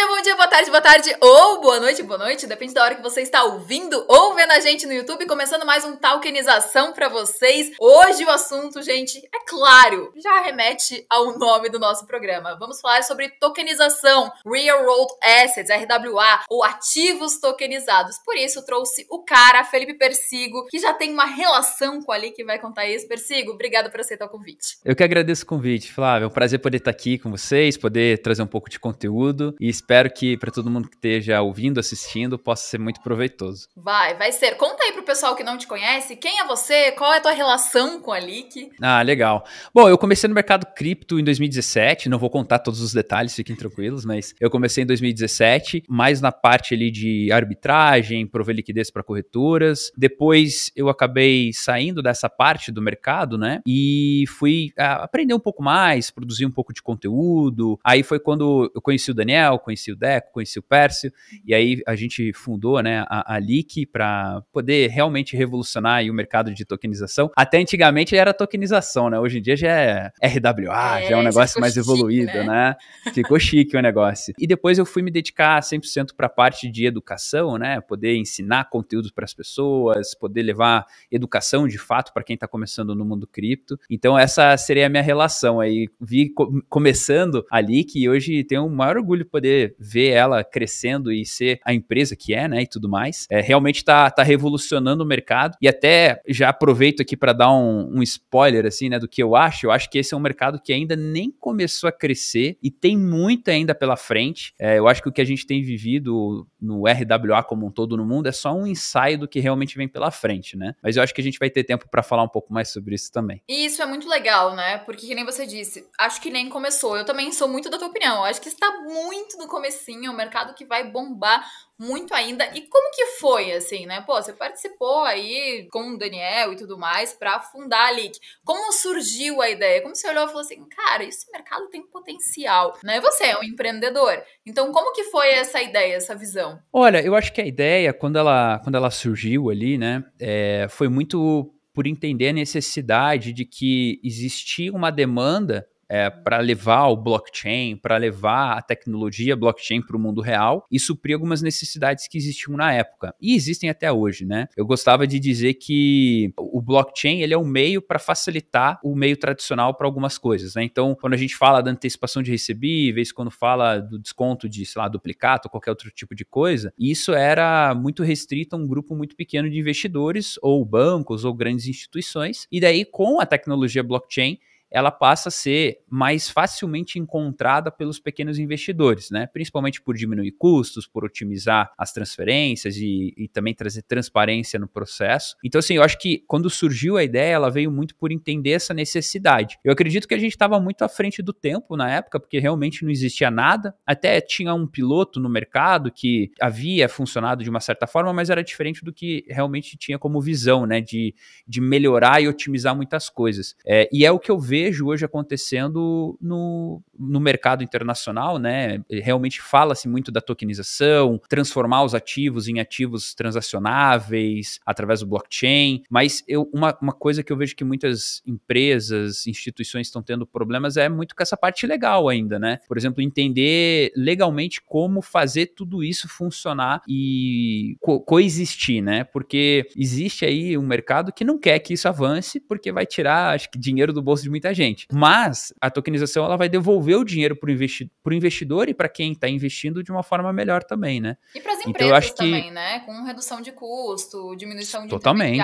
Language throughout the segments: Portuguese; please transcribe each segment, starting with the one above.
dia, bom dia, boa tarde, boa tarde ou boa noite, boa noite, depende da hora que você está ouvindo ou vendo a gente no YouTube, começando mais um Talkenização para vocês. Hoje o assunto, gente, é claro, já remete ao nome do nosso programa. Vamos falar sobre tokenização, Real World Assets, RWA, ou ativos tokenizados. Por isso trouxe o cara, Felipe Persigo, que já tem uma relação com Ali que vai contar isso. Persigo, obrigado por aceitar o convite. Eu que agradeço o convite, Flávio. É um prazer poder estar aqui com vocês, poder trazer um pouco de conteúdo e espero que para todo mundo que esteja ouvindo, assistindo, possa ser muito proveitoso. Vai, vai ser. Conta aí pro pessoal que não te conhece, quem é você, qual é a tua relação com a Leak? Ah, legal. Bom, eu comecei no mercado cripto em 2017, não vou contar todos os detalhes, fiquem tranquilos, mas eu comecei em 2017, mais na parte ali de arbitragem, prover liquidez para corretoras. Depois eu acabei saindo dessa parte do mercado, né? E fui ah, aprender um pouco mais, produzir um pouco de conteúdo. Aí foi quando eu conheci o Daniel, conheci conheci o Deco, conheci o Pércio, e aí a gente fundou né, a, a Leak para poder realmente revolucionar o mercado de tokenização. Até antigamente era tokenização, né? Hoje em dia já é RWA, é, já é um negócio mais chique, evoluído, né? né? Ficou chique o negócio. E depois eu fui me dedicar 100% para a parte de educação, né? Poder ensinar conteúdo para as pessoas, poder levar educação de fato para quem está começando no mundo cripto. Então essa seria a minha relação aí. Vi começando ali que hoje tenho o maior orgulho de poder ver vê ela crescendo e ser a empresa que é, né, e tudo mais, é, realmente está tá revolucionando o mercado. E até já aproveito aqui para dar um, um, spoiler, assim, né, do que eu acho. Eu acho que esse é um mercado que ainda nem começou a crescer e tem muito ainda pela frente. É, eu acho que o que a gente tem vivido no RWA como um todo no mundo é só um ensaio do que realmente vem pela frente, né? Mas eu acho que a gente vai ter tempo para falar um pouco mais sobre isso também. E isso é muito legal, né? Porque, que nem você disse, acho que nem começou. Eu também sou muito da tua opinião. Eu acho que está muito no comecinho, um mercado que vai bombar muito ainda. E como que foi, assim, né? Pô, você participou aí com o Daniel e tudo mais para fundar a Leak. Como surgiu a ideia? Como você olhou e falou assim, cara, esse mercado tem potencial, né? Você é um empreendedor. Então, como que foi essa ideia, essa visão? Olha, eu acho que a ideia, quando ela, quando ela surgiu ali, né, é, foi muito por entender a necessidade de que existia uma demanda é, para levar o blockchain, para levar a tecnologia blockchain para o mundo real e suprir algumas necessidades que existiam na época e existem até hoje, né? Eu gostava de dizer que o blockchain ele é um meio para facilitar o meio tradicional para algumas coisas, né? Então, quando a gente fala da antecipação de recebíveis, quando fala do desconto de, sei lá, duplicato, qualquer outro tipo de coisa, isso era muito restrito a um grupo muito pequeno de investidores ou bancos ou grandes instituições. E daí, com a tecnologia blockchain, ela passa a ser mais facilmente encontrada pelos pequenos investidores, né? principalmente por diminuir custos, por otimizar as transferências e, e também trazer transparência no processo. Então, assim, eu acho que quando surgiu a ideia, ela veio muito por entender essa necessidade. Eu acredito que a gente estava muito à frente do tempo na época, porque realmente não existia nada. Até tinha um piloto no mercado que havia funcionado de uma certa forma, mas era diferente do que realmente tinha como visão, né? De, de melhorar e otimizar muitas coisas. É, e é o que eu vejo vejo hoje acontecendo no, no mercado internacional, né? Realmente fala-se muito da tokenização, transformar os ativos em ativos transacionáveis através do blockchain, mas eu, uma, uma coisa que eu vejo que muitas empresas, instituições estão tendo problemas é muito com essa parte legal ainda, né? Por exemplo, entender legalmente como fazer tudo isso funcionar e co coexistir, né? Porque existe aí um mercado que não quer que isso avance, porque vai tirar, acho que, dinheiro do bolso de muita muita gente. Mas a tokenização ela vai devolver o dinheiro para o investi investidor e para quem está investindo de uma forma melhor também, né? E para as empresas então, eu acho também, que... né? Com redução de custo, diminuição de Totalmente.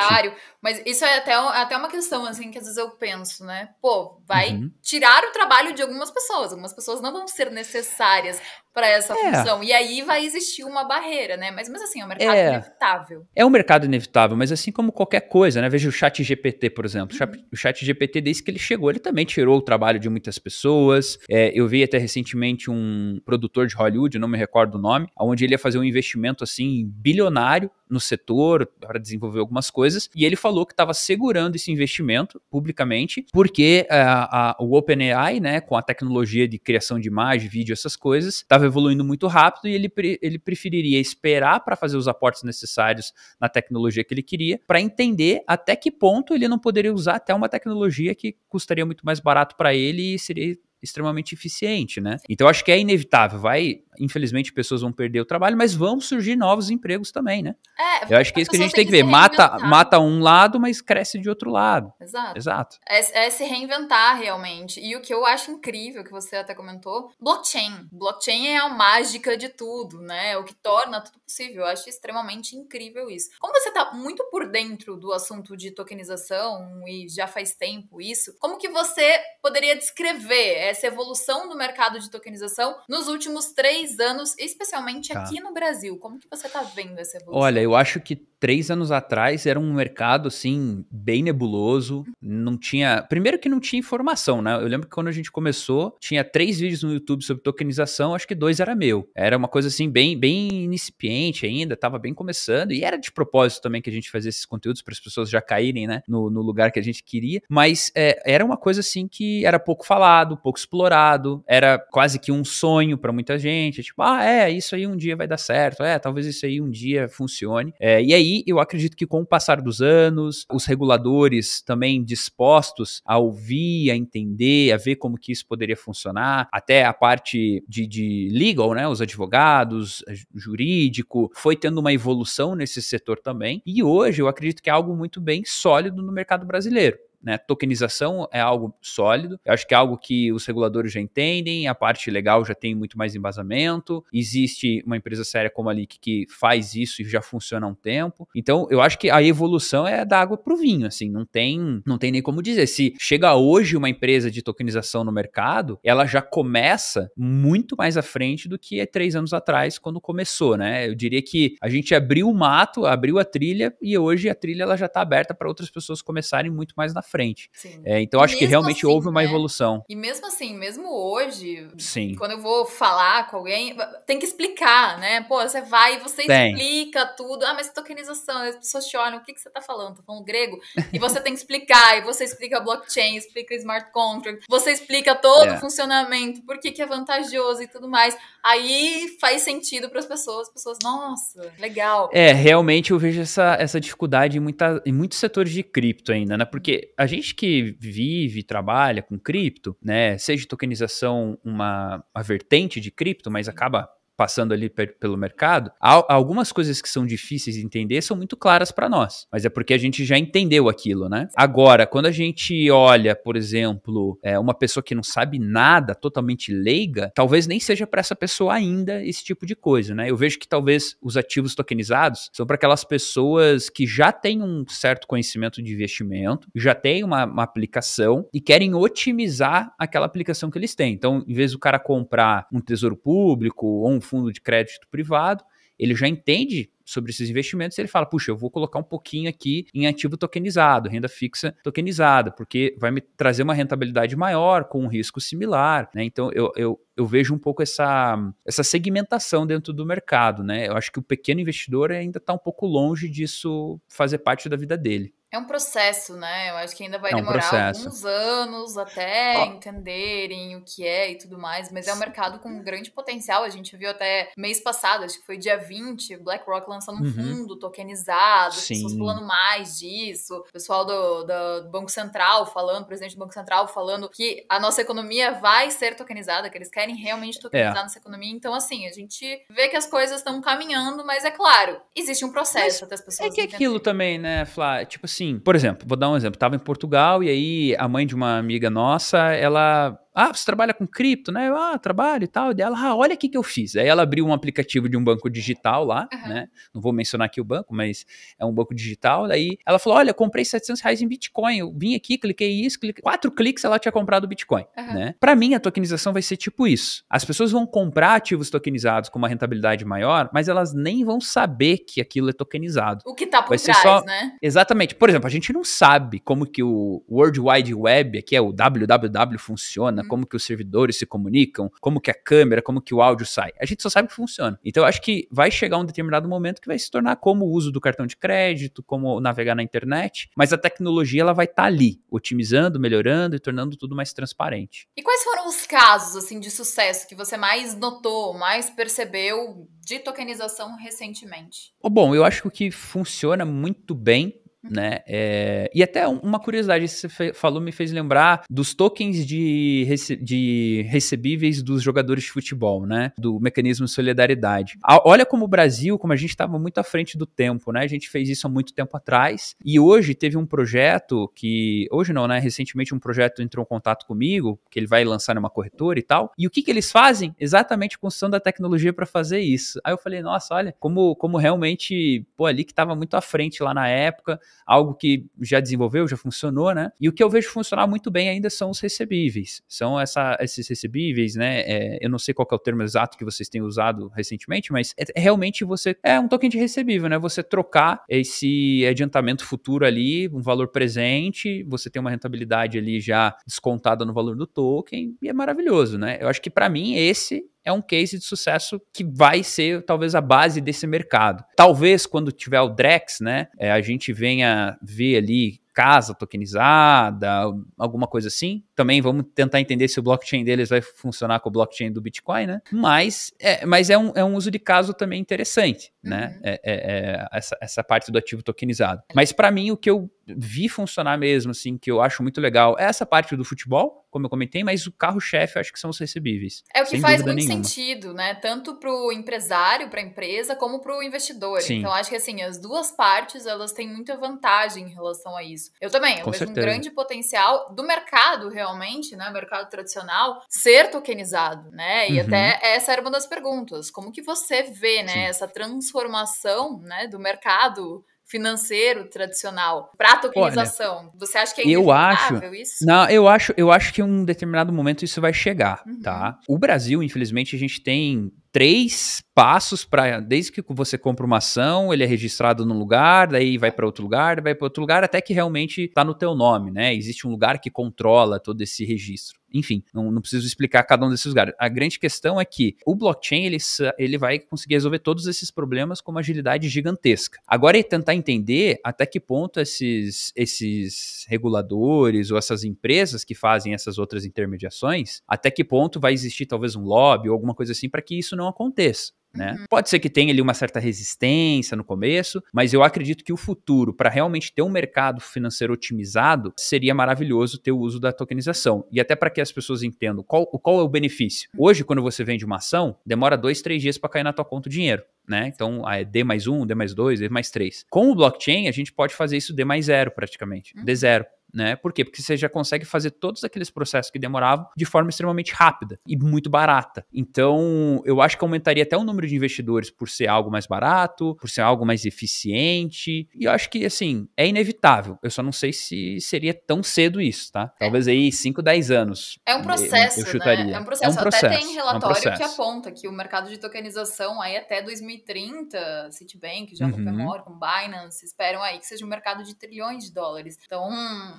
Mas isso é até, é até uma questão, assim, que às vezes eu penso, né? Pô, vai uhum. tirar o trabalho de algumas pessoas. Algumas pessoas não vão ser necessárias para essa é. função. E aí vai existir uma barreira, né? Mas mas assim, é um mercado é. inevitável. É um mercado inevitável, mas assim como qualquer coisa, né? Veja o chat GPT, por exemplo. Uhum. O chat GPT, desde que ele chegou, ele também tirou o trabalho de muitas pessoas. É, eu vi até recentemente um produtor de Hollywood, não me recordo o nome, onde ele ia fazer um investimento assim bilionário no setor para desenvolver algumas coisas, e ele falou que estava segurando esse investimento publicamente, porque eh, a, o OpenAI, né, com a tecnologia de criação de imagem, vídeo, essas coisas, estava evoluindo muito rápido e ele, pre, ele preferiria esperar para fazer os aportes necessários na tecnologia que ele queria, para entender até que ponto ele não poderia usar até uma tecnologia que custaria muito mais barato para ele e seria extremamente eficiente, né? Então acho que é inevitável, vai, infelizmente pessoas vão perder o trabalho, mas vão surgir novos empregos também, né? É, eu acho que é isso que a gente tem que, que ver, mata, mata um lado, mas cresce de outro lado. Exato. Exato. É, é, se reinventar realmente. E o que eu acho incrível que você até comentou, blockchain. Blockchain é a mágica de tudo, né? É o que torna tudo possível. Eu acho extremamente incrível isso. Como você tá muito por dentro do assunto de tokenização e já faz tempo isso, como que você poderia descrever essa evolução do mercado de tokenização nos últimos três anos, especialmente tá. aqui no Brasil? Como que você está vendo essa evolução? Olha, eu acho que três anos atrás era um mercado assim bem nebuloso, não tinha, primeiro que não tinha informação, né? Eu lembro que quando a gente começou, tinha três vídeos no YouTube sobre tokenização, acho que dois era meu. Era uma coisa assim bem bem incipiente ainda, tava bem começando e era de propósito também que a gente fazia esses conteúdos para as pessoas já caírem, né, no, no, lugar que a gente queria, mas é, era uma coisa assim que era pouco falado, pouco explorado, era quase que um sonho para muita gente, tipo, ah, é, isso aí um dia vai dar certo, é, talvez isso aí um dia funcione. É, e aí e eu acredito que com o passar dos anos, os reguladores também dispostos a ouvir, a entender, a ver como que isso poderia funcionar, até a parte de, de legal, né, os advogados, jurídico, foi tendo uma evolução nesse setor também. E hoje eu acredito que é algo muito bem sólido no mercado brasileiro. Né? Tokenização é algo sólido, eu acho que é algo que os reguladores já entendem, a parte legal já tem muito mais embasamento, existe uma empresa séria como a Leak que faz isso e já funciona há um tempo. Então, eu acho que a evolução é da água pro vinho, assim, não tem, não tem nem como dizer. Se chega hoje uma empresa de tokenização no mercado, ela já começa muito mais à frente do que é três anos atrás, quando começou, né? Eu diria que a gente abriu o mato, abriu a trilha, e hoje a trilha ela já está aberta para outras pessoas começarem muito mais na frente frente. É, então acho que realmente assim, houve uma né? evolução. E mesmo assim, mesmo hoje, Sim. quando eu vou falar com alguém, tem que explicar, né? Pô, você vai e você tem. explica tudo. Ah, mas tokenização, as pessoas te olham, o que, que você tá falando? Tá falando grego? E você tem que explicar, e você explica blockchain, explica smart contract, você explica todo é. o funcionamento, por que, que é vantajoso e tudo mais aí faz sentido para as pessoas, as pessoas, nossa, legal. É, realmente eu vejo essa, essa dificuldade em, muita, em muitos setores de cripto ainda, né? Porque a gente que vive, trabalha com cripto, né? Seja tokenização uma, uma vertente de cripto, mas acaba passando ali pelo mercado, algumas coisas que são difíceis de entender são muito claras para nós, mas é porque a gente já entendeu aquilo, né? Agora, quando a gente olha, por exemplo, é, uma pessoa que não sabe nada, totalmente leiga, talvez nem seja para essa pessoa ainda esse tipo de coisa, né? Eu vejo que talvez os ativos tokenizados são para aquelas pessoas que já têm um certo conhecimento de investimento, já têm uma, uma aplicação e querem otimizar aquela aplicação que eles têm. Então, em vez do cara comprar um tesouro público ou um fundo de crédito privado, ele já entende sobre esses investimentos, ele fala, puxa, eu vou colocar um pouquinho aqui em ativo tokenizado, renda fixa tokenizada, porque vai me trazer uma rentabilidade maior com um risco similar, né? Então eu, eu, eu vejo um pouco essa, essa segmentação dentro do mercado, né? Eu acho que o pequeno investidor ainda está um pouco longe disso fazer parte da vida dele. É um processo, né? Eu acho que ainda vai é um demorar processo. alguns anos até entenderem o que é e tudo mais, mas é um mercado com grande potencial. A gente viu até mês passado, acho que foi dia 20, BlackRock lançando um uhum. fundo tokenizado, Sim. pessoas falando mais disso, o pessoal do, do, Banco Central falando, o presidente do Banco Central falando que a nossa economia vai ser tokenizada, que eles querem realmente tokenizar é. nossa economia. Então, assim, a gente vê que as coisas estão caminhando, mas é claro, existe um processo mas até as é pessoas. É que entenderem. aquilo também, né, Flá? Tipo assim, sim por exemplo, vou dar um exemplo. Tava em Portugal e aí a mãe de uma amiga nossa, ela ah, você trabalha com cripto, né? Eu, ah, trabalho e tal. E ela, ah, olha o que eu fiz. Aí ela abriu um aplicativo de um banco digital lá, uhum. né? Não vou mencionar aqui o banco, mas é um banco digital. Daí ela falou: olha, comprei 700 reais em Bitcoin. Eu vim aqui, cliquei isso, cliquei. Quatro cliques ela tinha comprado Bitcoin, uhum. né? Pra mim, a tokenização vai ser tipo isso. As pessoas vão comprar ativos tokenizados com uma rentabilidade maior, mas elas nem vão saber que aquilo é tokenizado. O que tá por vai trás, só... né? Exatamente. Por exemplo, a gente não sabe como que o World Wide Web, que é o www, funciona funciona, uhum. como que os servidores se comunicam, como que a câmera, como que o áudio sai. A gente só sabe que funciona. Então acho que vai chegar um determinado momento que vai se tornar como o uso do cartão de crédito, como navegar na internet, mas a tecnologia ela vai estar tá ali, otimizando, melhorando e tornando tudo mais transparente. E quais foram os casos assim de sucesso que você mais notou, mais percebeu de tokenização recentemente? Bom, eu acho que funciona muito bem né? É, e até uma curiosidade, você falou, me fez lembrar dos tokens de, rece de recebíveis dos jogadores de futebol, né? Do mecanismo de solidariedade. A, olha como o Brasil, como a gente estava muito à frente do tempo, né? A gente fez isso há muito tempo atrás. E hoje teve um projeto que. Hoje não, né? Recentemente um projeto entrou em contato comigo, que ele vai lançar numa corretora e tal. E o que, que eles fazem? Exatamente construção da tecnologia para fazer isso. Aí eu falei, nossa, olha, como, como realmente, pô, ali que estava muito à frente lá na época algo que já desenvolveu, já funcionou, né? E o que eu vejo funcionar muito bem ainda são os recebíveis. São essa, esses recebíveis, né? É, eu não sei qual é o termo exato que vocês têm usado recentemente, mas é, é, realmente você. É um token de recebível, né? Você trocar esse adiantamento futuro ali, um valor presente, você tem uma rentabilidade ali já descontada no valor do token, e é maravilhoso, né? Eu acho que para mim esse é um case de sucesso que vai ser talvez a base desse mercado. Talvez quando tiver o Drex, né, é, a gente venha ver ali casa tokenizada, alguma coisa assim. Também vamos tentar entender se o blockchain deles vai funcionar com o blockchain do Bitcoin, né? Mas é, mas é, um, é um uso de caso também interessante, né? uhum. né? É, é, é, essa, essa parte do ativo tokenizado. Mas para mim, o que eu vi funcionar mesmo, assim, que eu acho muito legal, é essa parte do futebol, como eu comentei, mas o carro-chefe acho que são os recebíveis. É o que faz muito nenhuma. sentido, né? Tanto para o empresário, para a empresa, como para o investidor. Sim. Então, acho que assim, as duas partes elas têm muita vantagem em relação a isso isso. Eu também, eu Com vejo certeza. um grande potencial do mercado realmente, né, mercado tradicional, ser tokenizado, né? E uhum. até essa era uma das perguntas, como que você vê, né, Sim. essa transformação, né, do mercado financeiro tradicional para tokenização. Olha, você acha que é eu acho isso? Não, eu acho, eu acho que em um determinado momento isso vai chegar, uhum. tá? O Brasil, infelizmente, a gente tem três passos para desde que você compra uma ação, ele é registrado num lugar, daí vai para outro lugar, vai para outro lugar, até que realmente está no teu nome, né? Existe um lugar que controla todo esse registro. Enfim, não, não, preciso explicar cada um desses lugares. A grande questão é que o blockchain ele, ele vai conseguir resolver todos esses problemas com uma agilidade gigantesca. Agora é tentar entender até que ponto esses, esses reguladores ou essas empresas que fazem essas outras intermediações, até que ponto vai existir talvez um lobby ou alguma coisa assim para que isso não não aconteça. Né? Uhum. Pode ser que tenha ali uma certa resistência no começo, mas eu acredito que o futuro, para realmente ter um mercado financeiro otimizado, seria maravilhoso ter o uso da tokenização. E até para que as pessoas entendam qual, qual é o benefício. Hoje, quando você vende uma ação, demora dois, três dias para cair na tua conta o dinheiro. Né? Então, ah, é D mais um, D mais dois, D mais três. Com o blockchain, a gente pode fazer isso D mais zero, praticamente. Uhum. D zero né? Por quê? Porque você já consegue fazer todos aqueles processos que demoravam de forma extremamente rápida e muito barata. Então, eu acho que aumentaria até o número de investidores por ser algo mais barato, por ser algo mais eficiente. E eu acho que, assim, é inevitável. Eu só não sei se seria tão cedo isso, tá? É. Talvez aí 5, 10 anos. É um processo, eu, eu né? chutaria. Né? É um processo. É um processo. Até tem relatório é um que aponta que o mercado de tokenização aí até 2030, Citibank, JP uhum. Binance, esperam aí que seja um mercado de trilhões de dólares. Então,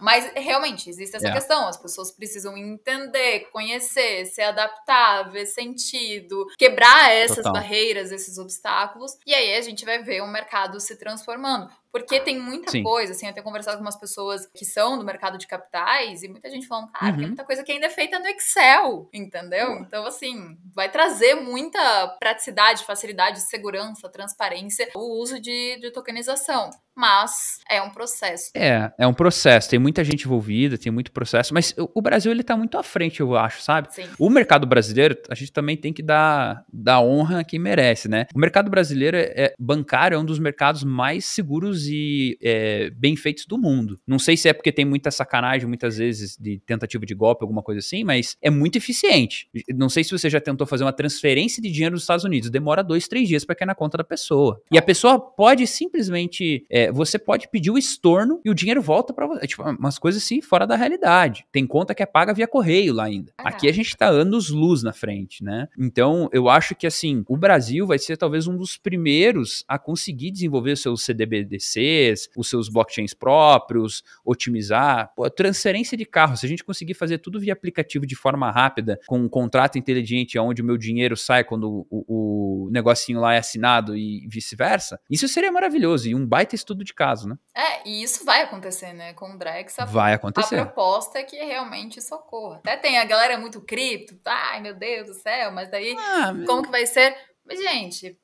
mas realmente existe essa é. questão, as pessoas precisam entender, conhecer, se adaptar, ver sentido, quebrar essas Total. barreiras, esses obstáculos, e aí a gente vai ver o mercado se transformando. Porque tem muita Sim. coisa, assim, eu tenho conversado com umas pessoas que são do mercado de capitais e muita gente falando, cara, uhum. tem muita coisa que ainda é feita no Excel, entendeu? Uhum. Então, assim, vai trazer muita praticidade, facilidade, segurança, transparência, o uso de, de tokenização mas é um processo. É, é um processo. Tem muita gente envolvida, tem muito processo, mas o Brasil ele tá muito à frente, eu acho, sabe? Sim. O mercado brasileiro, a gente também tem que dar, dar honra a quem merece, né? O mercado brasileiro é, é bancário é um dos mercados mais seguros e é, bem feitos do mundo. Não sei se é porque tem muita sacanagem muitas vezes de tentativa de golpe, alguma coisa assim, mas é muito eficiente. Não sei se você já tentou fazer uma transferência de dinheiro dos Estados Unidos, demora dois, três dias para cair na conta da pessoa. E a pessoa pode simplesmente, é, você pode pedir o estorno e o dinheiro volta para você. É, tipo, umas coisas assim fora da realidade. Tem conta que é paga via correio lá ainda. Ah. Aqui a gente tá anos luz na frente, né? Então, eu acho que assim, o Brasil vai ser talvez um dos primeiros a conseguir desenvolver o seu CDBDC BTCs, os seus blockchains próprios, otimizar. Pô, transferência de carro, se a gente conseguir fazer tudo via aplicativo de forma rápida, com um contrato inteligente onde o meu dinheiro sai quando o, o negocinho lá é assinado e vice-versa, isso seria maravilhoso e um baita estudo de caso, né? É, e isso vai acontecer, né? Com o Drex, a, vai acontecer. a proposta é que realmente socorra. Até tem a galera muito cripto, ai meu Deus do céu, mas daí ah, como meu... que vai ser? Mas, gente.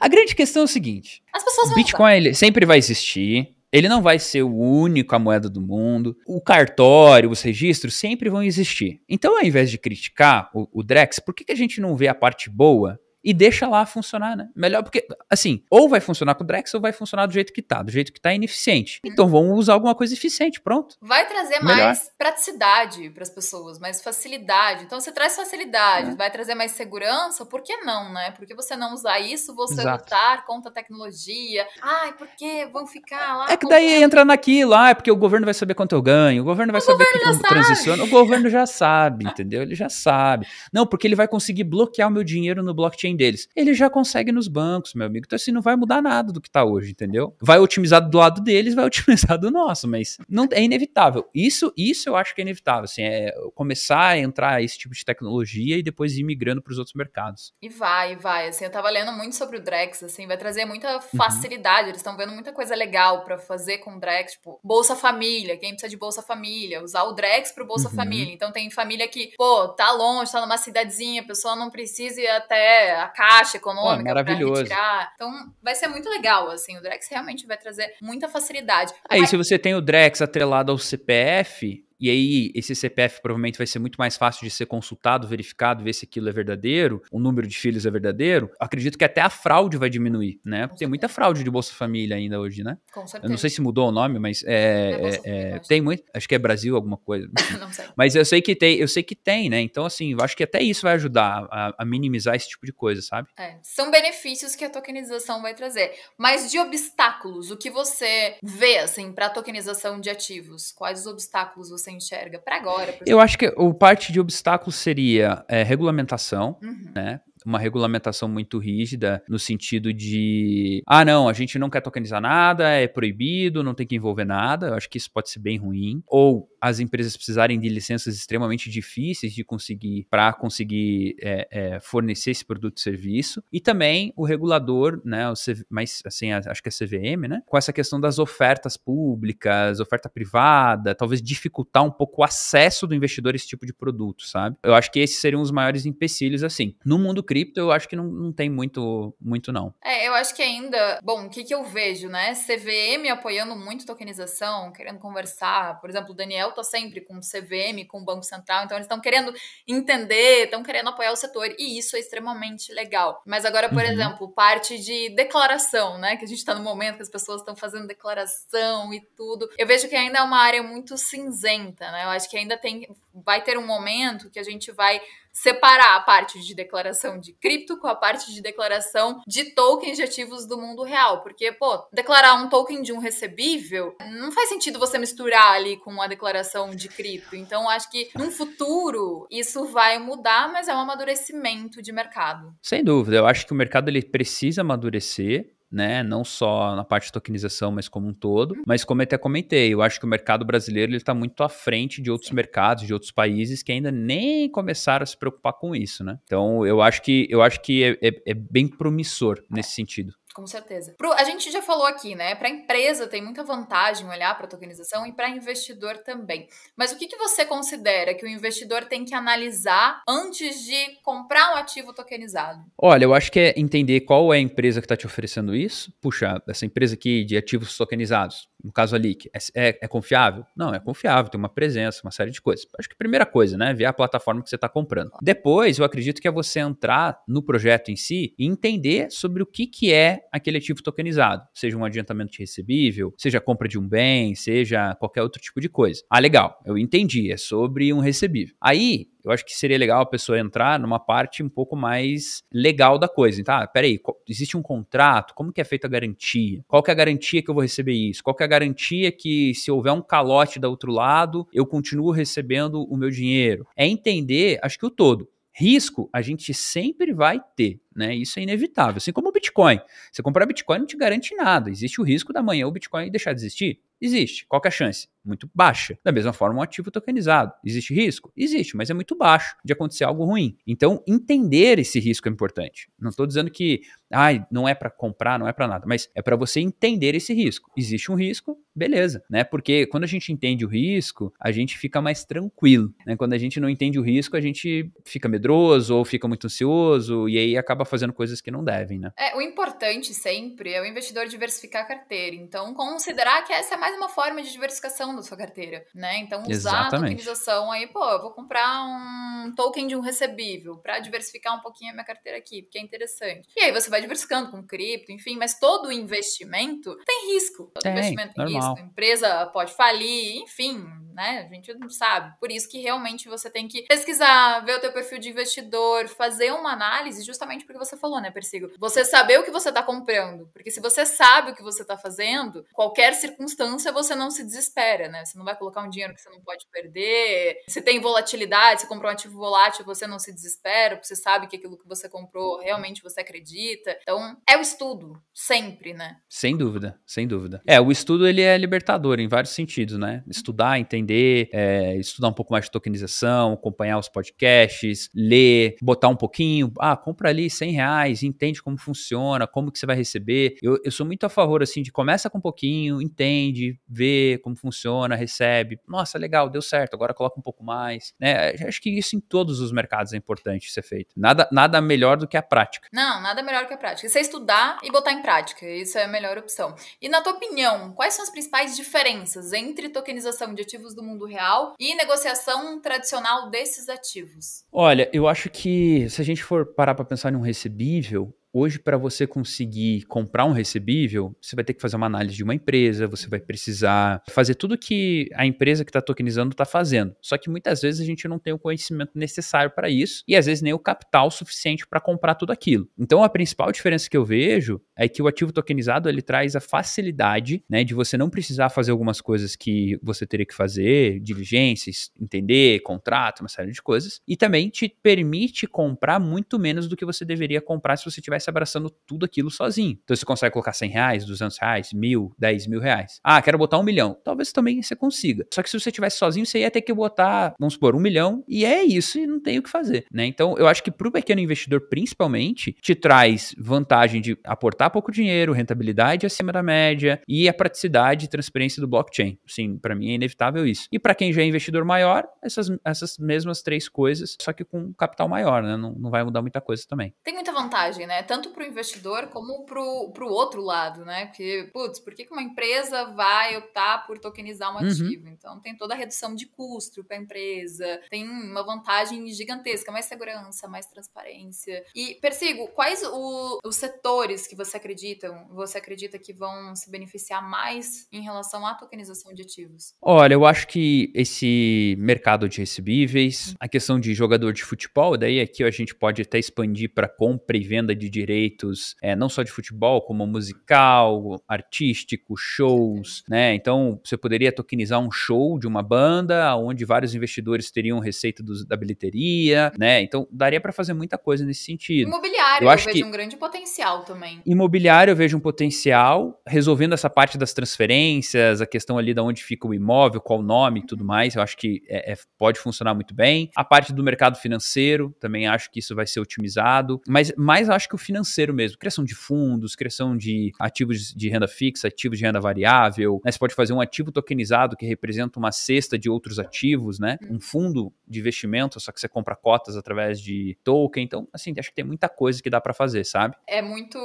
A grande questão é o seguinte: as pessoas o Bitcoin ele sempre vai existir. Ele não vai ser o único a moeda do mundo. O cartório, os registros sempre vão existir. Então, ao invés de criticar o, o Drex, por que, que a gente não vê a parte boa e deixa lá funcionar, né? Melhor porque, assim, ou vai funcionar com o Drex ou vai funcionar do jeito que tá. Do jeito que tá ineficiente. Uhum. Então vamos usar alguma coisa eficiente, pronto. Vai trazer Melhor. mais praticidade para as pessoas, mais facilidade. Então você traz facilidade, é. vai trazer mais segurança, por que não, né? Porque você não usar isso, você Exato. lutar contra a tecnologia. Ai, porque vão ficar lá. É que daí contra... entra naquilo, ah, é porque o governo vai saber quanto eu ganho, o governo vai o saber governo que transiciona. O governo já sabe, entendeu? Ele já sabe. Não, porque ele vai conseguir bloquear o meu dinheiro no blockchain deles. Ele já consegue nos bancos, meu amigo. Então, assim, não vai mudar nada do que tá hoje, entendeu? Vai otimizar do lado deles, vai otimizar do nosso, mas não é inevitável. Isso, isso eu acho que é inevitável, assim, é começar a entrar esse tipo de tecnologia e depois ir migrando para os outros mercados. E vai, vai, assim, eu tava lendo muito sobre o Drex, assim, vai trazer muita uhum. facilidade, uhum. eles estão vendo muita coisa legal para fazer com o Drex, tipo, Bolsa Família, quem precisa de Bolsa Família, usar o Drex pro Bolsa uhum. Família. Então tem família que, pô, tá longe, tá numa cidadezinha, a pessoa não precisa ir até caixa econômica para retirar. Então vai ser muito legal, assim, o Drex realmente vai trazer muita facilidade. Aí Mas... se você tem o Drex atrelado ao CPF, e aí esse CPF provavelmente vai ser muito mais fácil de ser consultado, verificado, ver se aquilo é verdadeiro, o número de filhos é verdadeiro, acredito que até a fraude vai diminuir, né? Tem muita fraude de Bolsa Família ainda hoje, né? Com certeza. Eu não sei se mudou o nome, mas é, é, é, é tem muito, acho que é Brasil alguma coisa. não sei. Mas eu sei que tem, eu sei que tem, né? Então assim, eu acho que até isso vai ajudar a, a minimizar esse tipo de coisa, sabe? É, são benefícios que a tokenização vai trazer, mas de obstáculos, o que você vê assim para tokenização de ativos, quais os obstáculos você enxerga para agora? Eu acho que o parte de obstáculo seria é, regulamentação, uhum. né? uma regulamentação muito rígida no sentido de ah, não, a gente não quer tokenizar nada, é proibido, não tem que envolver nada. Eu acho que isso pode ser bem ruim. Ou as empresas precisarem de licenças extremamente difíceis de conseguir para conseguir é, é, fornecer esse produto e serviço. E também o regulador, né, o CV, mas assim, a, acho que é a CVM, né, com essa questão das ofertas públicas, oferta privada, talvez dificultar um pouco o acesso do investidor a esse tipo de produto, sabe? Eu acho que esses seriam os maiores empecilhos, assim. No mundo cripto, eu acho que não, não tem muito, muito não. É, eu acho que ainda, bom, o que, que eu vejo, né? CVM apoiando muito tokenização, querendo conversar. Por exemplo, o Daniel tá sempre com CVM, com o Banco Central, então eles estão querendo entender, estão querendo apoiar o setor, e isso é extremamente legal. Mas agora, por uhum. exemplo, parte de declaração, né? Que a gente está no momento que as pessoas estão fazendo declaração e tudo. Eu vejo que ainda é uma área muito cinzenta, né? Eu acho que ainda tem, vai ter um momento que a gente vai separar a parte de declaração de cripto com a parte de declaração de tokens de ativos do mundo real. Porque, pô, declarar um token de um recebível não faz sentido você misturar ali com a declaração de cripto. Então, acho que num futuro isso vai mudar, mas é um amadurecimento de mercado. Sem dúvida, eu acho que o mercado ele precisa amadurecer né? Não só na parte de tokenização, mas como um todo. Uhum. Mas como eu até comentei, eu acho que o mercado brasileiro ele está muito à frente de outros mercados, de outros países que ainda nem começaram a se preocupar com isso, né? Então eu acho que eu acho que é, é, é bem promissor nesse sentido. Com certeza. Pro, a gente já falou aqui, né? Para empresa tem muita vantagem olhar para a tokenização e para investidor também. Mas o que, que você considera que o investidor tem que analisar antes de comprar um ativo tokenizado? Olha, eu acho que é entender qual é a empresa que está te oferecendo isso. Puxa, essa empresa aqui de ativos tokenizados no caso ali, é, é, é, confiável? Não, é confiável, tem uma presença, uma série de coisas. Acho que a primeira coisa, né? É ver a plataforma que você está comprando. Depois, eu acredito que é você entrar no projeto em si e entender sobre o que, que é aquele ativo tokenizado. Seja um adiantamento de recebível, seja a compra de um bem, seja qualquer outro tipo de coisa. Ah, legal, eu entendi, é sobre um recebível. Aí, eu acho que seria legal a pessoa entrar numa parte um pouco mais legal da coisa. Tá, peraí, existe um contrato? Como que é feita a garantia? Qual que é a garantia que eu vou receber isso? Qual que é a garantia que se houver um calote do outro lado, eu continuo recebendo o meu dinheiro. É entender, acho que o todo. Risco a gente sempre vai ter, né? Isso é inevitável. Assim como o Bitcoin. Você comprar Bitcoin não te garante nada. Existe o risco da manhã o Bitcoin deixar de existir? Existe. Qual é a chance? muito baixa. Da mesma forma, um ativo tokenizado. Existe risco? Existe, mas é muito baixo de acontecer algo ruim. Então, entender esse risco é importante. Não estou dizendo que ai, não é para comprar, não é para nada, mas é para você entender esse risco. Existe um risco, beleza, né? Porque quando a gente entende o risco, a gente fica mais tranquilo, né? Quando a gente não entende o risco, a gente fica medroso ou fica muito ansioso e aí acaba fazendo coisas que não devem, né? É, o importante sempre é o investidor diversificar a carteira. Então, considerar que essa é mais uma forma de diversificação tokenização da sua carteira, né? Então, usar Exatamente. a tokenização aí, pô, eu vou comprar um token de um recebível para diversificar um pouquinho a minha carteira aqui, porque é interessante. E aí você vai diversificando com cripto, enfim, mas todo investimento tem risco. Todo tem, investimento tem normal. risco. A empresa pode falir, enfim, né? A gente não sabe. Por isso que realmente você tem que pesquisar, ver o teu perfil de investidor, fazer uma análise, justamente porque você falou, né, Persigo? Você saber o que você está comprando. Porque se você sabe o que você está fazendo, qualquer circunstância você não se desespera né? Você não vai colocar um dinheiro que você não pode perder. Se tem volatilidade, se comprou um ativo volátil, você não se desespera, você sabe que aquilo que você comprou realmente você acredita. Então, é o estudo, sempre, né? Sem dúvida, sem dúvida. É, o estudo ele é libertador em vários sentidos, né? Estudar, entender, é, estudar um pouco mais de tokenização, acompanhar os podcasts, ler, botar um pouquinho, ah, compra ali 100 reais, entende como funciona, como que você vai receber. Eu, eu sou muito a favor, assim, de começa com um pouquinho, entende, vê como funciona, funciona, recebe, nossa, legal, deu certo, agora coloca um pouco mais, né? Acho que isso em todos os mercados é importante ser feito. Nada, nada melhor do que a prática. Não, nada melhor que a prática. Você estudar e botar em prática, isso é a melhor opção. E na tua opinião, quais são as principais diferenças entre tokenização de ativos do mundo real e negociação tradicional desses ativos? Olha, eu acho que se a gente for parar para pensar em um recebível, Hoje, para você conseguir comprar um recebível, você vai ter que fazer uma análise de uma empresa, você vai precisar fazer tudo que a empresa que está tokenizando está fazendo. Só que muitas vezes a gente não tem o conhecimento necessário para isso e às vezes nem o capital suficiente para comprar tudo aquilo. Então, a principal diferença que eu vejo é que o ativo tokenizado ele traz a facilidade né, de você não precisar fazer algumas coisas que você teria que fazer, diligências, entender, contrato, uma série de coisas, e também te permite comprar muito menos do que você deveria comprar se você tivesse aparece abraçando tudo aquilo sozinho. Então você consegue colocar 100 reais, 200 reais, mil, 10 mil reais. Ah, quero botar um milhão. Talvez também você consiga. Só que se você estivesse sozinho, você ia ter que botar, vamos supor, um milhão. E é isso, e não tem o que fazer. Né? Então eu acho que para o pequeno investidor, principalmente, te traz vantagem de aportar pouco dinheiro, rentabilidade acima da média e a praticidade e transparência do blockchain. Sim, para mim é inevitável isso. E para quem já é investidor maior, essas, essas mesmas três coisas, só que com capital maior, né? Não, não vai mudar muita coisa também. Tem muita vantagem, né? tanto para o investidor como para o outro lado, né? Porque, putz, por que, que uma empresa vai optar por tokenizar um uhum. ativo? Então, tem toda a redução de custo para a empresa, tem uma vantagem gigantesca, mais segurança, mais transparência. E, Persigo, quais o, os setores que você acredita, você acredita que vão se beneficiar mais em relação à tokenização de ativos? Olha, eu acho que esse mercado de recebíveis, uhum. a questão de jogador de futebol, daí aqui a gente pode até expandir para compra e venda de direitos, é, não só de futebol, como musical, artístico, shows, né? Então você poderia tokenizar um show de uma banda, onde vários investidores teriam receita dos, da bilheteria, né? Então daria para fazer muita coisa nesse sentido. Imobiliário, eu, eu vejo que... um grande potencial também. Imobiliário, eu vejo um potencial resolvendo essa parte das transferências, a questão ali da onde fica o imóvel, qual o nome e tudo uhum. mais. Eu acho que é, é, pode funcionar muito bem. A parte do mercado financeiro, também acho que isso vai ser otimizado. Mas mais acho que o financeiro mesmo. Criação de fundos, criação de ativos de renda fixa, ativos de renda variável. Né? Você pode fazer um ativo tokenizado que representa uma cesta de outros ativos, né? Uhum. Um fundo de investimento, só que você compra cotas através de token. Então, assim, acho que tem muita coisa que dá para fazer, sabe? É muito,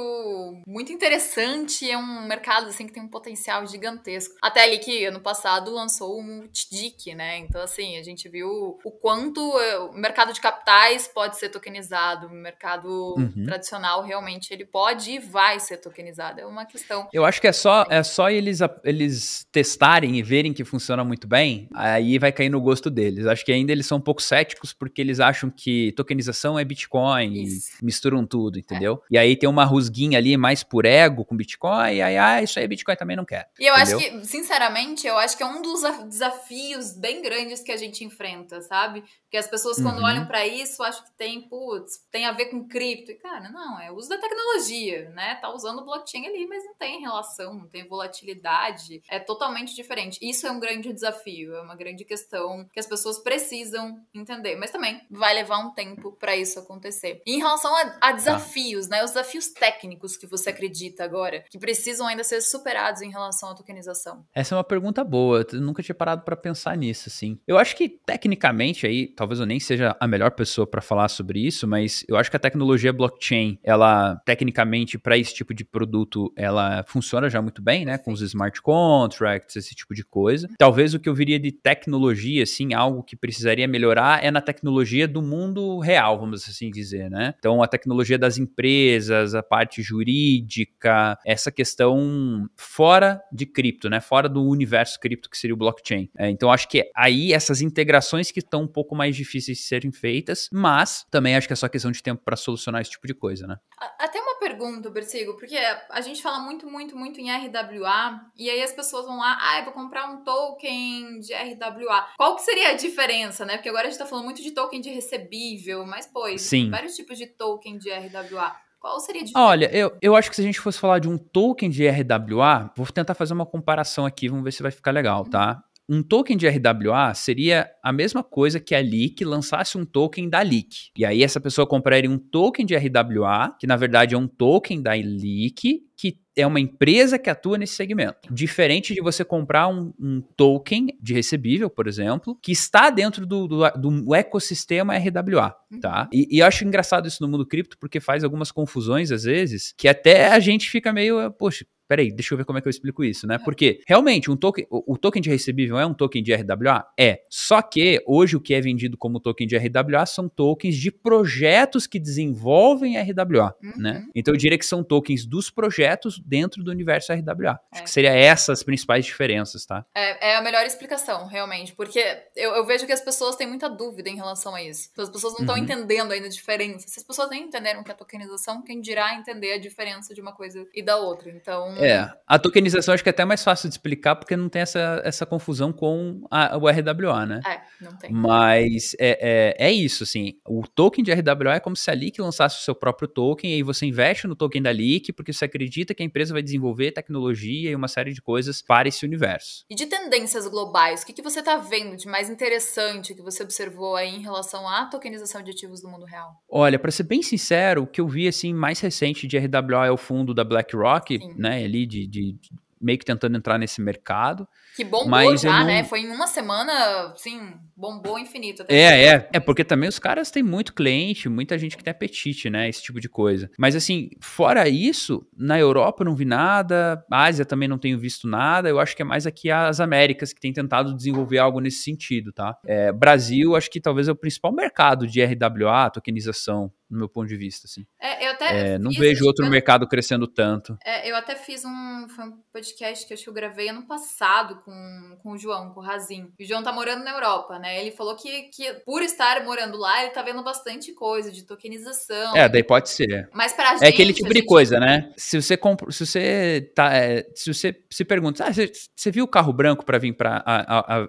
muito interessante. É um mercado assim que tem um potencial gigantesco. Até ali que ano passado lançou o Multidic, né? Então, assim, a gente viu o quanto eh, o mercado de capitais pode ser tokenizado, o mercado uhum. tradicional realmente ele pode e vai ser tokenizado. É uma questão. Eu acho que é só, é só eles, eles testarem e verem que funciona muito bem, aí vai cair no gosto deles. Acho que ainda eles são um pouco céticos porque eles acham que tokenização é Bitcoin e misturam tudo, entendeu? É. E aí tem uma rusguinha ali mais por ego com Bitcoin, e aí, ah, isso aí Bitcoin também não quer. E eu entendeu? acho que, sinceramente, eu acho que é um dos desafios bem grandes que a gente enfrenta, sabe? Porque as pessoas, quando uhum. olham para isso, acham que tem, putz, tem a ver com cripto. E, cara, não, é o uso da tecnologia, né? Tá usando blockchain ali, mas não tem relação, não tem volatilidade, é totalmente diferente. Isso é um grande desafio, é uma grande questão que as pessoas precisam entender, mas também vai levar um tempo para isso acontecer. Em relação a, a desafios, né? Os desafios técnicos que você acredita agora, que precisam ainda ser superados em relação à tokenização. Essa é uma pergunta boa, eu nunca tinha parado para pensar nisso, assim. Eu acho que tecnicamente aí, talvez eu nem seja a melhor pessoa para falar sobre isso, mas eu acho que a tecnologia blockchain ela tecnicamente para esse tipo de produto ela funciona já muito bem, né, com os smart contracts, esse tipo de coisa. Talvez o que eu viria de tecnologia, assim, algo que precisaria melhorar é na tecnologia do mundo real, vamos assim dizer, né? Então a tecnologia das empresas, a parte jurídica, essa questão fora de cripto, né, fora do universo cripto que seria o blockchain. É, então acho que aí essas integrações que estão um pouco mais difíceis de serem feitas, mas também acho que é só questão de tempo para solucionar esse tipo de coisa, né? Até uma pergunta, Persigo, porque a gente fala muito, muito, muito em RWA, e aí as pessoas vão lá, ah, eu vou comprar um token de RWA. Qual que seria a diferença, né? Porque agora a gente tá falando muito de token de recebível, mas, pois, Sim. vários tipos de token de RWA. Qual seria a diferença? Olha, eu, eu acho que se a gente fosse falar de um token de RWA, vou tentar fazer uma comparação aqui, vamos ver se vai ficar legal, uhum. tá? um token de RWA seria a mesma coisa que a Leak lançasse um token da Leak. E aí essa pessoa compraria um token de RWA, que na verdade é um token da Leak, que é uma empresa que atua nesse segmento. Diferente de você comprar um, um token de recebível, por exemplo, que está dentro do, do, do ecossistema RWA, uhum. tá? E, e, acho engraçado isso no mundo cripto, porque faz algumas confusões às vezes, que até a gente fica meio, poxa, peraí, deixa eu ver como é que eu explico isso, né? É. Porque realmente um token, o, o token de recebível é um token de RWA? É. Só que hoje o que é vendido como token de RWA são tokens de projetos que desenvolvem RWA, uhum. né? Então eu diria que são tokens dos projetos dentro do universo RWA. É. Acho que seria essas as principais diferenças, tá? É, é a melhor explicação, realmente, porque eu, eu, vejo que as pessoas têm muita dúvida em relação a isso. As pessoas não estão uhum. entendendo ainda a diferença. Se as pessoas nem entenderam o que é tokenização, quem dirá entender a diferença de uma coisa e da outra. Então, é, a tokenização acho que é até mais fácil de explicar porque não tem essa, essa confusão com a, o RWA, né? É, não tem. Mas é, é, é, isso, assim. O token de RWA é como se a Leak lançasse o seu próprio token e aí você investe no token da Leak porque você acredita que a empresa vai desenvolver tecnologia e uma série de coisas para esse universo. E de tendências globais, o que, que você está vendo de mais interessante que você observou aí em relação à tokenização de ativos do mundo real? Olha, para ser bem sincero, o que eu vi assim mais recente de RWA é o fundo da BlackRock, Sim. né? ali de, de, meio que tentando entrar nesse mercado. Que bombou mas já, não... né? Foi em uma semana, sim, bombou infinito. É, é. É, porque também os caras têm muito cliente, muita gente que tem apetite, né? Esse tipo de coisa. Mas assim, fora isso, na Europa eu não vi nada, Ásia também não tenho visto nada. Eu acho que é mais aqui as Américas que têm tentado desenvolver algo nesse sentido, tá? É, Brasil, acho que talvez é o principal mercado de RWA, tokenização no meu ponto de vista, assim. É, eu até é, não vejo outro eu... mercado crescendo tanto. É, eu até fiz um, foi um podcast que eu acho que eu gravei ano passado com, com o João, com o Razin. O João tá morando na Europa, né? Ele falou que, que por estar morando lá, ele tá vendo bastante coisa de tokenização. É, daí pode ser. Mas pra é gente... É aquele tipo gente... de coisa, né? Se você compra, se você tá, é, se você se pergunta, ah, você, você viu o carro branco para vir para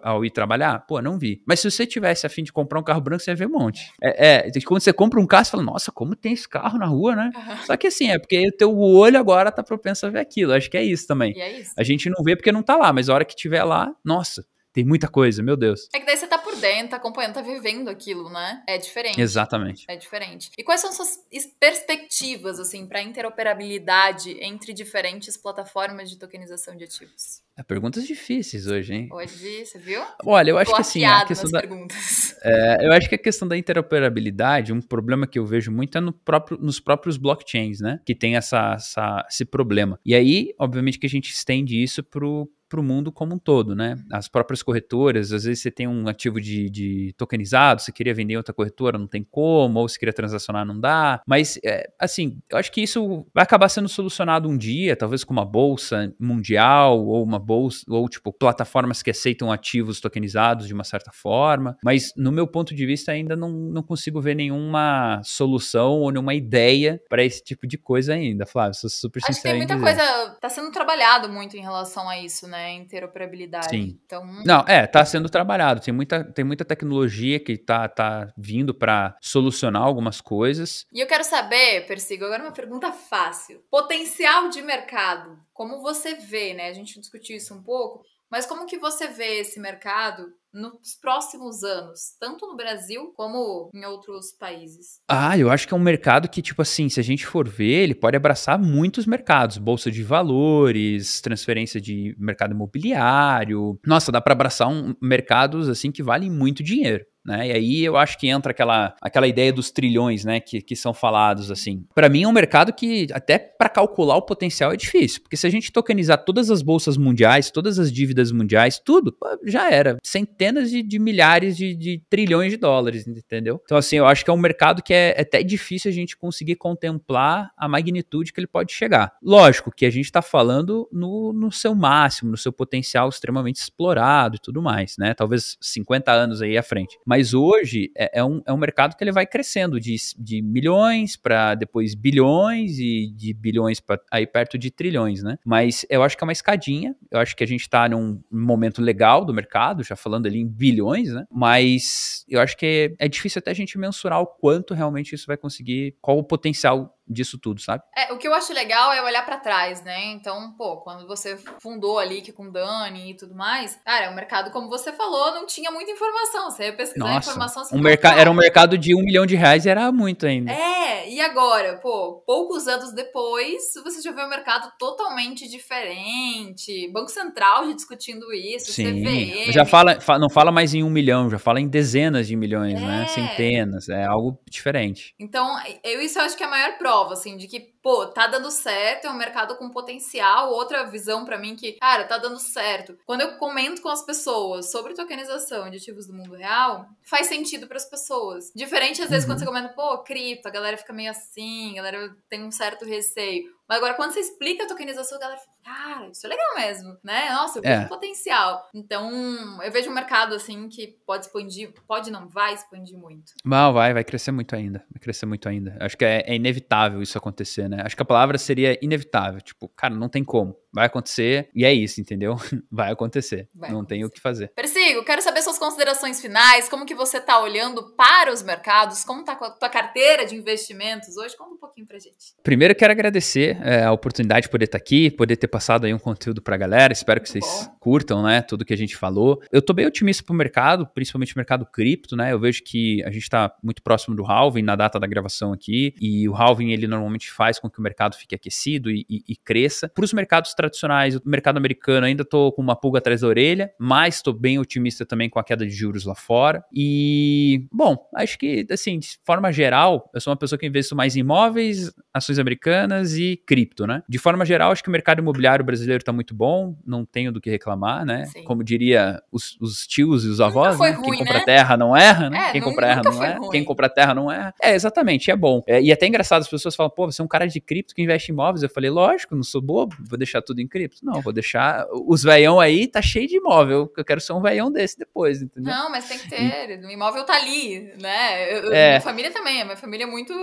ao ir trabalhar? Pô, não vi. Mas se você tivesse a fim de comprar um carro branco, você ia ver um monte. É, é quando você compra um carro, você fala, nossa, como tem esse carro na rua, né? Uhum. Só que assim, é porque o teu olho agora tá propenso a ver aquilo. Acho que é isso também. É isso. A gente não vê porque não tá lá, mas a hora que tiver lá, nossa, tem muita coisa, meu Deus. É que daí você dentro, tá acompanhando, tá vivendo aquilo, né? É diferente. Exatamente. É diferente. E quais são suas perspectivas, assim, para interoperabilidade entre diferentes plataformas de tokenização de ativos? É, perguntas difíceis hoje, hein? Hoje, você viu? Olha, eu Tô acho que assim, a questão da, É, eu acho que a questão da interoperabilidade, um problema que eu vejo muito é no próprio, nos próprios blockchains, né? Que tem essa, essa, esse problema. E aí, obviamente, que a gente estende isso pro para o mundo como um todo, né? As próprias corretoras, às vezes você tem um ativo de, de tokenizado, você queria vender outra corretora, não tem como, ou se queria transacionar, não dá. Mas, é, assim, eu acho que isso vai acabar sendo solucionado um dia, talvez com uma bolsa mundial, ou uma bolsa, ou tipo, plataformas que aceitam ativos tokenizados de uma certa forma. Mas, no meu ponto de vista, ainda não, não consigo ver nenhuma solução ou nenhuma ideia para esse tipo de coisa ainda, Flávio. Sou super sincero. Acho que tem muita coisa. Tá sendo trabalhado muito em relação a isso, né? né? Interoperabilidade. Sim. Então... Não, é, tá sendo trabalhado. Tem muita, tem muita tecnologia que tá, tá vindo para solucionar algumas coisas. E eu quero saber, Persigo, agora é uma pergunta fácil. Potencial de mercado. Como você vê, né? A gente discutiu isso um pouco, mas como que você vê esse mercado nos próximos anos, tanto no Brasil como em outros países? Ah, eu acho que é um mercado que, tipo assim, se a gente for ver, ele pode abraçar muitos mercados, bolsa de valores, transferência de mercado imobiliário. Nossa, dá para abraçar um, mercados assim que valem muito dinheiro. Né? E aí eu acho que entra aquela, aquela ideia dos trilhões, né, que, que são falados assim. Para mim é um mercado que até para calcular o potencial é difícil, porque se a gente tokenizar todas as bolsas mundiais, todas as dívidas mundiais, tudo, já era centenas de, de milhares de, de, trilhões de dólares, entendeu? Então assim, eu acho que é um mercado que é, é até difícil a gente conseguir contemplar a magnitude que ele pode chegar. Lógico que a gente está falando no, no seu máximo, no seu potencial extremamente explorado e tudo mais, né? Talvez 50 anos aí à frente. Mas hoje é, é, um, é um mercado que ele vai crescendo de, de milhões para depois bilhões e de bilhões para aí perto de trilhões, né? Mas eu acho que é uma escadinha, eu acho que a gente está num momento legal do mercado, já falando ali em bilhões, né? Mas eu acho que é, é difícil até a gente mensurar o quanto realmente isso vai conseguir, qual o potencial disso tudo, sabe? É, o que eu acho legal é olhar para trás, né? Então, pô, quando você fundou ali que com Dani e tudo mais, cara, o mercado, como você falou, não tinha muita informação. Você ia pesquisar Nossa, informação. assim, um mercado era um mercado de um milhão de reais, era muito ainda. É, e agora, pô, poucos anos depois, você já vê um mercado totalmente diferente. Banco Central já discutindo isso, Sim. CVM. Já fala, não fala mais em um milhão, já fala em dezenas de milhões, né? é. né? Centenas, é algo diferente. Então, eu isso eu acho que é a maior prova prova, assim, de que pô, tá dando certo, é um mercado com potencial. Outra visão para mim que, cara, tá dando certo. Quando eu comento com as pessoas sobre tokenização de ativos do mundo real, faz sentido para as pessoas. Diferente às vezes quando uhum. você comenta, pô, cripto, a galera fica meio assim, a galera tem um certo receio. Mas agora, quando você explica a tokenização, a galera fica cara, isso é legal mesmo, né? Nossa, eu vejo é. potencial. Então, eu vejo um mercado, assim, que pode expandir, pode não, vai expandir muito. Não, vai, vai crescer muito ainda, vai crescer muito ainda. Acho que é, é inevitável isso acontecer, né? Acho que a palavra seria inevitável, tipo, cara, não tem como vai acontecer e é isso, entendeu? Vai acontecer. Vai não acontecer. tem o que fazer. Persigo, quero saber suas considerações finais, como que você está olhando para os mercados, como está a tua carteira de investimentos hoje, conta um pouquinho pra gente. Primeiro quero agradecer é, a oportunidade de poder estar tá aqui, poder ter passado aí um conteúdo pra galera, espero Muito que vocês bom. curtam, né, tudo que a gente falou. Eu tô bem otimista pro mercado, principalmente o mercado cripto, né, eu vejo que a gente está muito próximo do halving na data da gravação aqui, e o halving ele normalmente faz com que o mercado fique aquecido e, e, e cresça. Para os mercados tradicionais, o mercado americano ainda estou com uma pulga atrás da orelha, mas estou bem otimista também com a queda de juros lá fora. E, bom, acho que, assim, de forma geral, eu sou uma pessoa que investo mais em imóveis, ações americanas e cripto, né? De forma geral, acho que o mercado imobiliário brasileiro está muito bom, não tenho do que reclamar, né? Sim. Como diria os, os, tios e os avós, né? ruim, quem compra né? terra não erra, né? É, quem compra terra não erra, ruim. quem compra terra não erra. É, exatamente, é bom. É, e é até é engraçado, as pessoas falam, pô, você é um cara de cripto que investe em imóveis. Eu falei, lógico, não sou bobo, vou deixar tudo tudo em cripto. Não, vou deixar. Os veião aí tá cheio de imóvel. Eu quero ser um veião desse depois, entendeu? Não, mas tem que ter. E... O imóvel tá ali, né? Eu, é. Minha família também. Minha família é muito.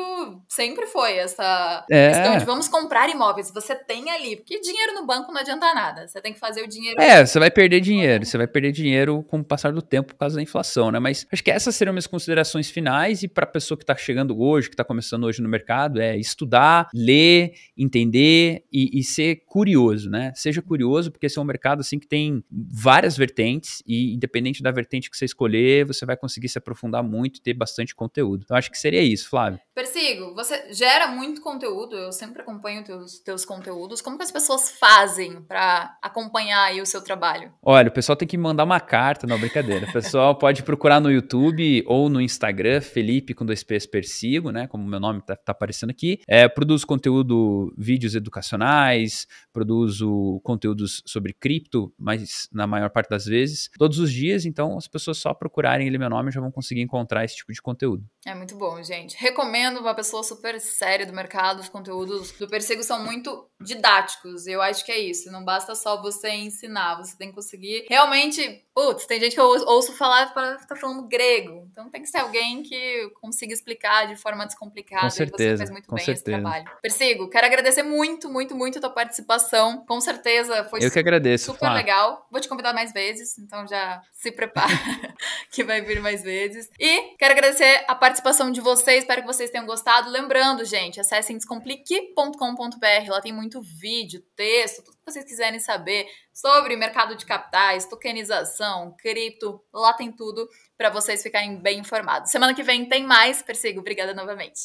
Sempre foi essa é. questão de vamos comprar imóveis. Você tem ali. Porque dinheiro no banco não adianta nada. Você tem que fazer o dinheiro. É, você vai perder dinheiro. Você vai perder dinheiro com o passar do tempo por causa da inflação, né? Mas acho que essas seriam minhas considerações finais. E pra pessoa que tá chegando hoje, que tá começando hoje no mercado, é estudar, ler, entender e, e ser curioso curioso, né? Seja curioso, porque esse é um mercado assim que tem várias vertentes e independente da vertente que você escolher, você vai conseguir se aprofundar muito e ter bastante conteúdo. Então acho que seria isso, Flávio. Persigo, você gera muito conteúdo, eu sempre acompanho teus, teus conteúdos. Como que as pessoas fazem para acompanhar aí o seu trabalho? Olha, o pessoal tem que mandar uma carta, não, brincadeira. O pessoal pode procurar no YouTube ou no Instagram, Felipe com dois P's Persigo, né? Como meu nome tá, tá aparecendo aqui. É, produzo conteúdo, vídeos educacionais, produzo conteúdos sobre cripto, mas na maior parte das vezes, todos os dias, então as pessoas só procurarem ele meu nome já vão conseguir encontrar esse tipo de conteúdo. É muito bom, gente. Recomendo uma pessoa super séria do mercado. Os conteúdos do Persigo são muito didáticos. Eu acho que é isso. Não basta só você ensinar, você tem que conseguir realmente. Putz, tem gente que eu ouço falar para tá falando grego. Então tem que ser alguém que consiga explicar de forma descomplicada. Com certeza, e você faz muito bem certeza. esse trabalho. Persigo, quero agradecer muito, muito, muito a tua participação. Com certeza foi eu que agradeço, super legal. Vou te convidar mais vezes, então já se prepara que vai vir mais vezes. E quero agradecer a participação participação de vocês, espero que vocês tenham gostado. Lembrando, gente, acessem descomplique.com.br, lá tem muito vídeo, texto, tudo que vocês quiserem saber sobre mercado de capitais, tokenização, cripto, lá tem tudo para vocês ficarem bem informados. Semana que vem tem mais, persigo. Obrigada novamente.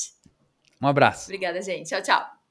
Um abraço. Obrigada, gente. Tchau, tchau.